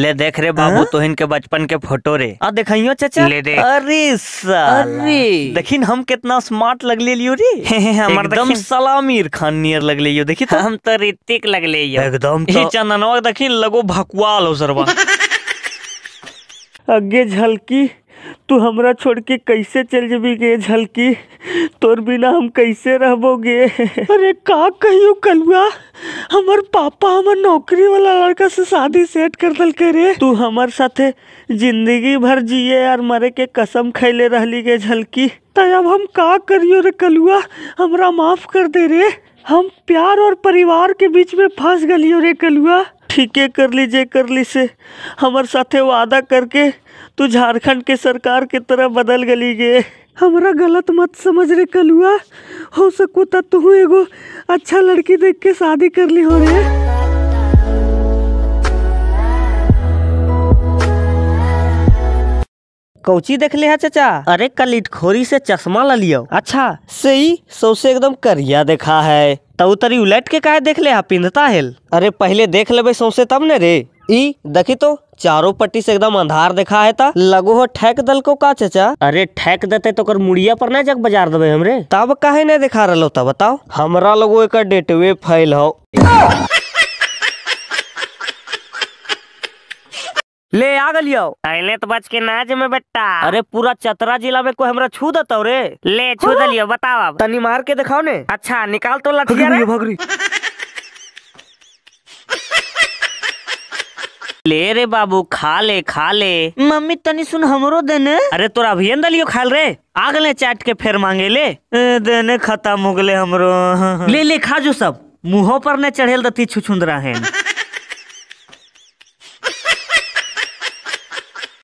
ले देख रे बाबू हाँ? तो इनके बचपन के फोटो रे आ देखियो चाचा ले दे अरे अरे देखिन हम कितना स्मार्ट लग ले लियो रे हमर एकदम सलामीर खान नियर लग लगले देखी तो हम तो ऋतिक लग ले एकदम तो चंदनवा देखिन लगो भकुआल हो सरवा अगे झलकी तू हमरा छोड़ के कैसे चल जबी गे झलकी तोर बिना हम कैसे रहोगे अरे का कहियो कलुआ हमार पापा हमार नौकरी वाला लड़का से शादी सेट कर दल करे तू हमार साथे जिंदगी भर जिए और मरे के कसम खैले रहली गे झलकी तब अब हम का करियो रे कलुआ हमरा माफ कर दे रे हम प्यार और परिवार के बीच में फंस गलियो रे कलुआ ठीक है कर लीजिए कर से हमार साथे वादा करके तू झारखंड के सरकार के तरह बदल गली गे हमरा गलत मत समझ रे कलुआ हो सको तू एगो अच्छा लड़की देख के शादी कर ली हो रे कौची देख ले चाचा अरे कल इटखोरी से चश्मा ला लियो अच्छा सही सौसे एकदम करिया देखा है तो उतरी उलट के काहे देख ले पिंधता हेल अरे पहले देख ले सौसे तब ने रे ई देखी तो चारों पट्टी से एकदम अंधार देखा है ता लगो हो ठेक दल को का चाचा अरे ठेक देते तो कर मुड़िया पर ना जग बाजार देवे हमरे तब काहे ना दिखा रहा बताओ हमरा लोगो एक डेटवे फैल हो ले आ गलियो अले तो बच के ना जमे बेटा अरे पूरा चतरा जिला में कोई हमरा छू दतो रे ले छू हाँ। दलियो बताओ अब तनी मार के दिखाओ ने अच्छा निकाल तो लठिया रे भगरी ले रे बाबू खा ले खा ले मम्मी तनी सुन हमरो देने अरे तोरा भी अंदर लियो खाल रे आ गले चाट के फेर मांगे ले देने खत्म हो गले हमरो ले ले खा जो सब मुंहो पर ने चढ़ेल दती छुछुंदरा है